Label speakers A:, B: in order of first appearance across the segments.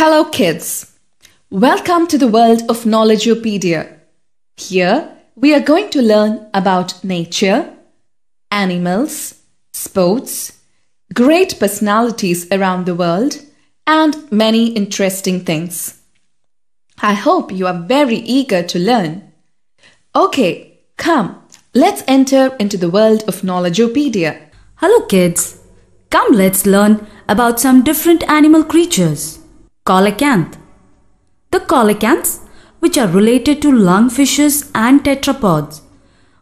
A: Hello, kids. Welcome to the world of Knowledgeopedia. Here, we are going to learn about nature, animals, sports, great personalities around the world, and many interesting things. I hope you are very eager to learn. Okay, come, let's enter into the world of Knowledgeopedia. Hello, kids. Come, let's learn about some different animal creatures coelacanth. The coelacanths, which are related to lungfishes and tetrapods,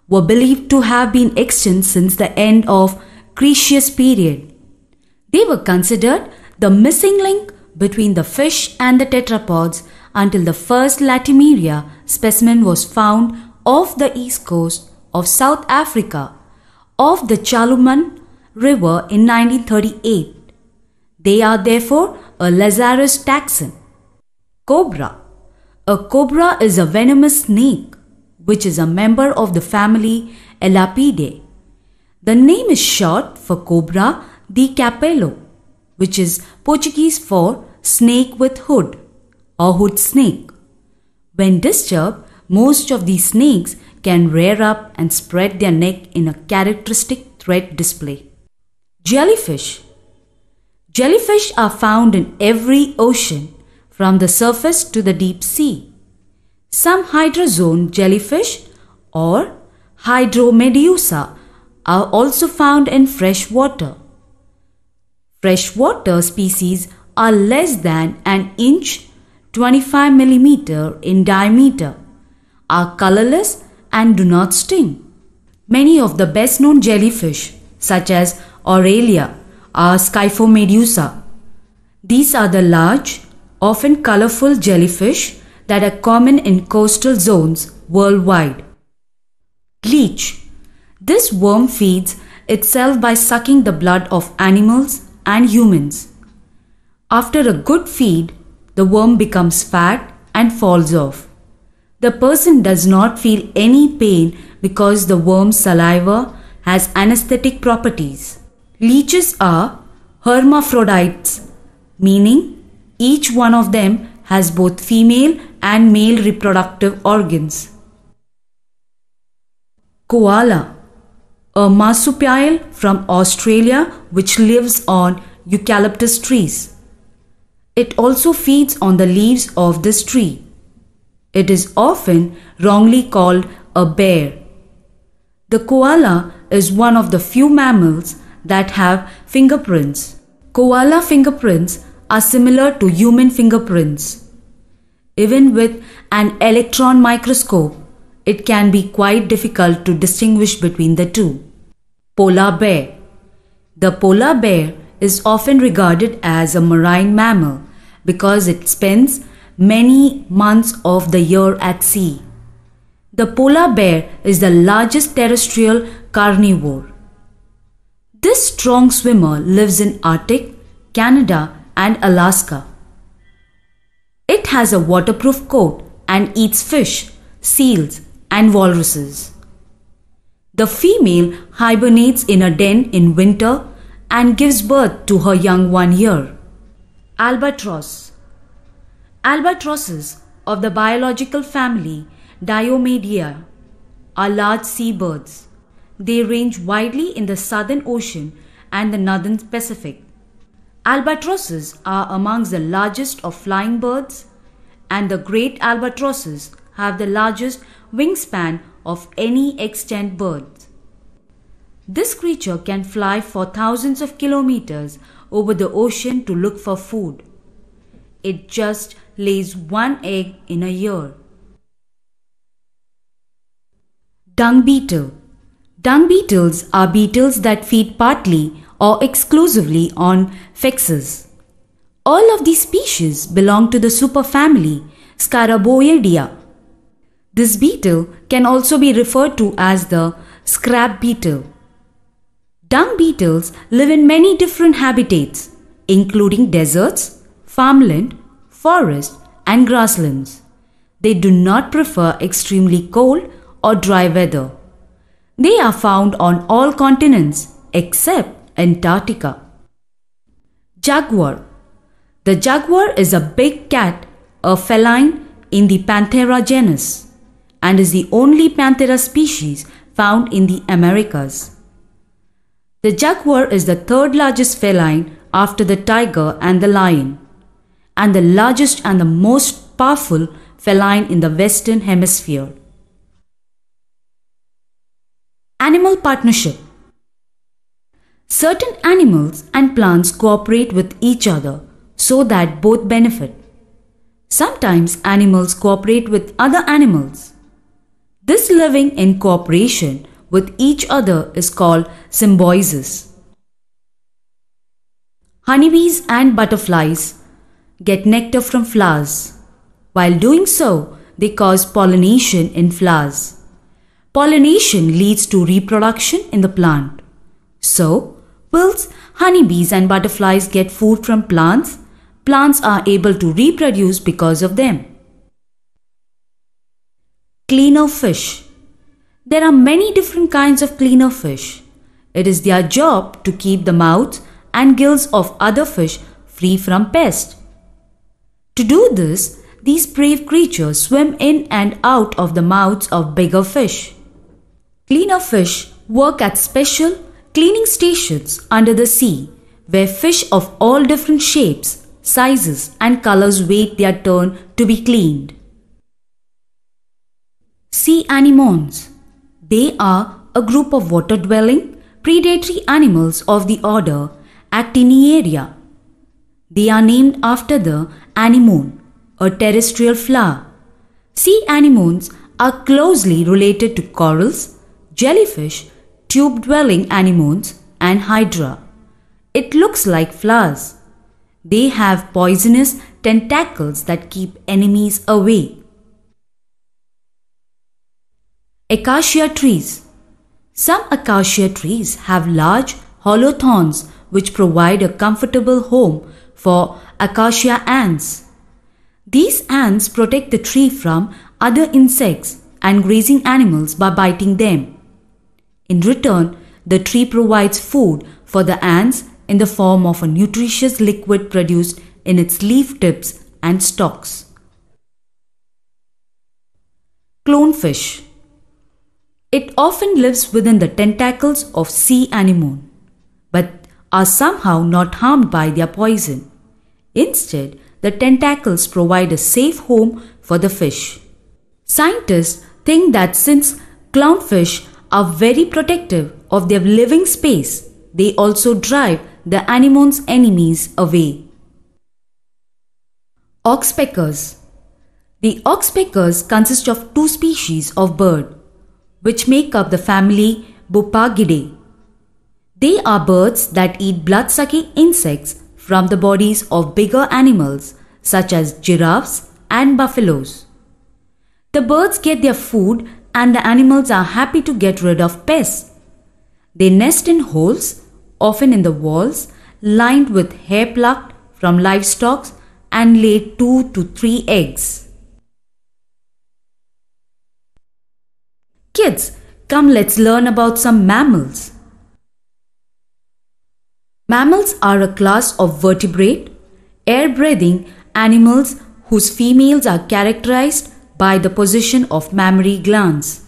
A: were believed to have been extinct since the end of Cretaceous period. They were considered the missing link between the fish and the tetrapods until the first Latimeria specimen was found off the east coast of South Africa off the Chaluman River in 1938. They are therefore a Lazarus taxon. Cobra. A cobra is a venomous snake, which is a member of the family Elapidae. The name is short for cobra de capelo, which is Portuguese for snake with hood or hood snake. When disturbed, most of these snakes can rear up and spread their neck in a characteristic threat display. Jellyfish Jellyfish are found in every ocean, from the surface to the deep sea. Some hydrozoan jellyfish or hydromedusa are also found in fresh water. Freshwater species are less than an inch 25 millimeter in diameter, are colorless and do not sting. Many of the best known jellyfish, such as Aurelia are Scyphomedusa. These are the large, often colorful jellyfish that are common in coastal zones worldwide. Leech. This worm feeds itself by sucking the blood of animals and humans. After a good feed, the worm becomes fat and falls off. The person does not feel any pain because the worm's saliva has anesthetic properties. Leeches are hermaphrodites, meaning each one of them has both female and male reproductive organs. Koala, a marsupial from Australia which lives on eucalyptus trees. It also feeds on the leaves of this tree. It is often wrongly called a bear. The koala is one of the few mammals that have fingerprints. Koala fingerprints are similar to human fingerprints. Even with an electron microscope, it can be quite difficult to distinguish between the two. Polar bear. The polar bear is often regarded as a marine mammal because it spends many months of the year at sea. The polar bear is the largest terrestrial carnivore this strong swimmer lives in Arctic, Canada, and Alaska. It has a waterproof coat and eats fish, seals, and walruses. The female hibernates in a den in winter and gives birth to her young one year. Albatross Albatrosses of the biological family Diomedea are large seabirds. They range widely in the Southern Ocean and the Northern Pacific. Albatrosses are amongst the largest of flying birds, and the great albatrosses have the largest wingspan of any extant bird. This creature can fly for thousands of kilometers over the ocean to look for food. It just lays one egg in a year. Dung beetle Dung beetles are beetles that feed partly or exclusively on fexes. All of these species belong to the superfamily Scaraboidea. This beetle can also be referred to as the scrap beetle. Dung beetles live in many different habitats, including deserts, farmland, forest, and grasslands. They do not prefer extremely cold or dry weather. They are found on all continents except Antarctica. Jaguar The jaguar is a big cat, a feline in the Panthera genus, and is the only Panthera species found in the Americas. The jaguar is the third largest feline after the tiger and the lion, and the largest and the most powerful feline in the Western Hemisphere. Animal partnership. Certain animals and plants cooperate with each other so that both benefit. Sometimes animals cooperate with other animals. This living in cooperation with each other is called symbiosis. Honeybees and butterflies get nectar from flowers. While doing so, they cause pollination in flowers. Pollination leads to reproduction in the plant. So, quills, honeybees, and butterflies get food from plants. Plants are able to reproduce because of them. Cleaner fish. There are many different kinds of cleaner fish. It is their job to keep the mouths and gills of other fish free from pests. To do this, these brave creatures swim in and out of the mouths of bigger fish. Cleaner fish work at special cleaning stations under the sea where fish of all different shapes, sizes and colors wait their turn to be cleaned. Sea anemones. They are a group of water-dwelling predatory animals of the order Actiniaria. They are named after the anemone, a terrestrial flower. Sea anemones are closely related to corals jellyfish, tube-dwelling anemones and hydra. It looks like flowers. They have poisonous tentacles that keep enemies away. Acacia trees. Some acacia trees have large hollow thorns which provide a comfortable home for acacia ants. These ants protect the tree from other insects and grazing animals by biting them. In return, the tree provides food for the ants in the form of a nutritious liquid produced in its leaf tips and stalks. Clownfish It often lives within the tentacles of sea anemone, but are somehow not harmed by their poison. Instead, the tentacles provide a safe home for the fish. Scientists think that since clownfish are very protective of their living space. They also drive the anemone's enemies away. Oxpeckers The oxpeckers consist of two species of bird, which make up the family Bupagidae. They are birds that eat blood-sucking insects from the bodies of bigger animals such as giraffes and buffaloes. The birds get their food and the animals are happy to get rid of pests. They nest in holes, often in the walls, lined with hair plucked from livestock and lay two to three eggs. Kids, come let's learn about some mammals. Mammals are a class of vertebrate, air breathing animals whose females are characterized by the position of mammary glands.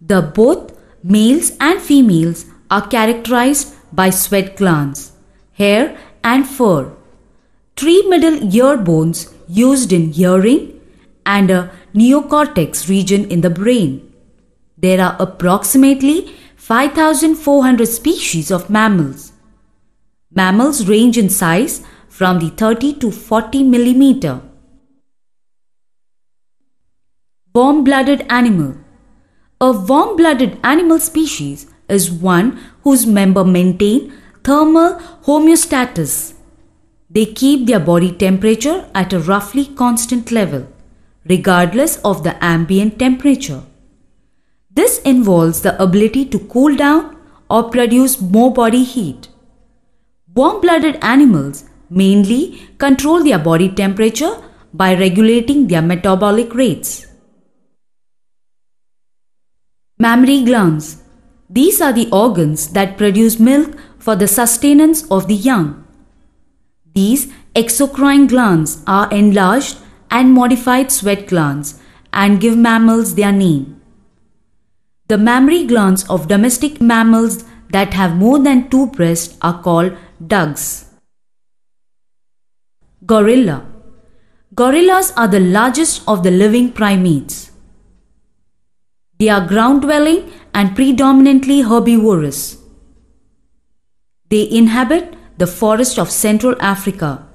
A: The both males and females are characterized by sweat glands, hair and fur. Three middle ear bones used in hearing and a neocortex region in the brain. There are approximately 5,400 species of mammals. Mammals range in size from the 30 to 40 millimeter. Warm-blooded animal. A warm-blooded animal species is one whose members maintain thermal homeostasis. They keep their body temperature at a roughly constant level, regardless of the ambient temperature. This involves the ability to cool down or produce more body heat. Warm blooded animals mainly control their body temperature by regulating their metabolic rates mammary glands. These are the organs that produce milk for the sustenance of the young. These exocrine glands are enlarged and modified sweat glands and give mammals their name. The mammary glands of domestic mammals that have more than two breasts are called dugs. Gorilla Gorillas are the largest of the living primates. They are ground dwelling and predominantly herbivorous. They inhabit the forest of Central Africa.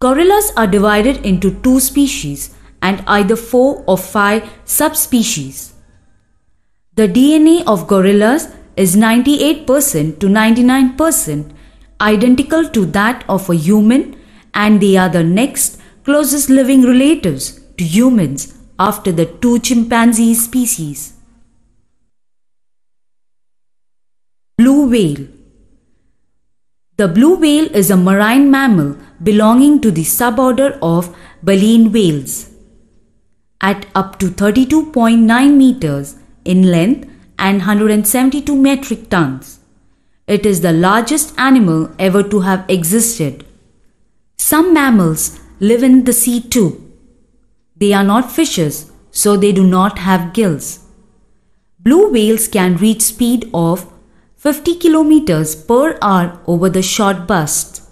A: Gorillas are divided into two species and either four or five subspecies. The DNA of gorillas is 98% to 99% identical to that of a human and they are the next closest living relatives to humans after the two chimpanzee species. Blue whale The blue whale is a marine mammal belonging to the suborder of baleen whales. At up to 32.9 meters in length and 172 metric tons, it is the largest animal ever to have existed. Some mammals live in the sea too. They are not fishes, so they do not have gills. Blue whales can reach speed of 50 kilometers per hour over the short bust.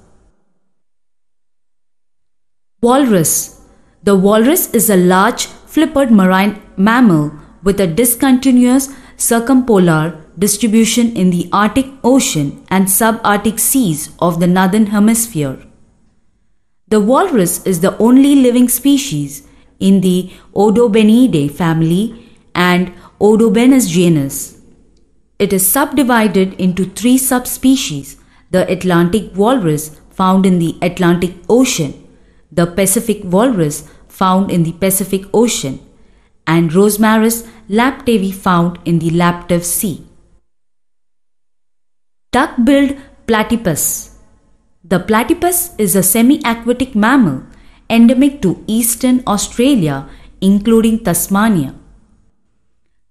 A: Walrus The walrus is a large flippered marine mammal with a discontinuous circumpolar distribution in the Arctic Ocean and subarctic seas of the northern hemisphere. The walrus is the only living species in the Odobenidae family and Odobenus genus. It is subdivided into three subspecies the Atlantic walrus found in the Atlantic Ocean, the Pacific walrus found in the Pacific Ocean, and Rosemary's laptavi found in the Laptev Sea. Duck billed platypus. The platypus is a semi aquatic mammal endemic to eastern Australia, including Tasmania.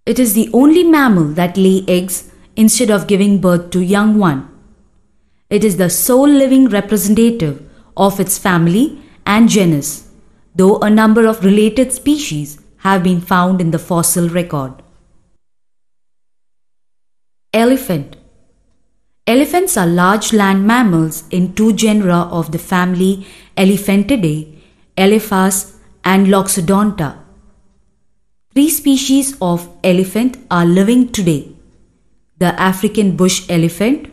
A: It is the only mammal that lay eggs instead of giving birth to young one. It is the sole living representative of its family and genus, though a number of related species have been found in the fossil record. Elephant Elephants are large land mammals in two genera of the family Elephantidae Elephas, and Loxodonta. Three species of elephant are living today the African bush elephant,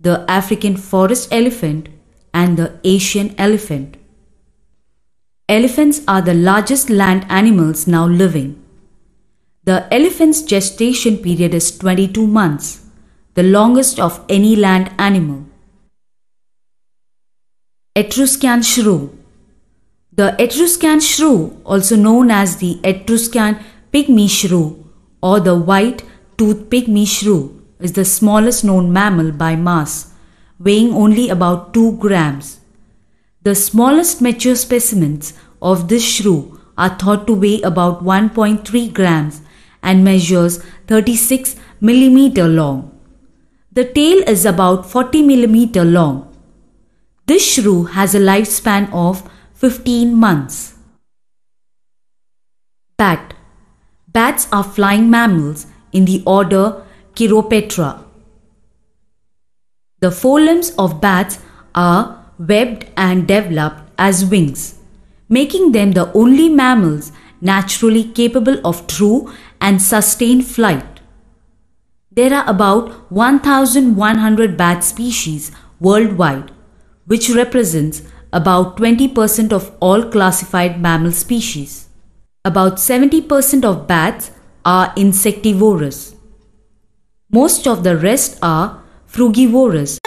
A: the African forest elephant, and the Asian elephant. Elephants are the largest land animals now living. The elephant's gestation period is 22 months, the longest of any land animal. Etruscan shrew the Etruscan shrew, also known as the Etruscan pygmy shrew or the white tooth pygmy shrew, is the smallest known mammal by mass, weighing only about 2 grams. The smallest mature specimens of this shrew are thought to weigh about 1.3 grams and measures 36 millimeter long. The tail is about 40 millimeter long. This shrew has a lifespan of 15 months. Bat. Bats are flying mammals in the order Chiropetra. The forelimbs of bats are webbed and developed as wings, making them the only mammals naturally capable of true and sustained flight. There are about 1,100 bat species worldwide, which represents about 20% of all classified mammal species. About 70% of bats are insectivorous. Most of the rest are frugivorous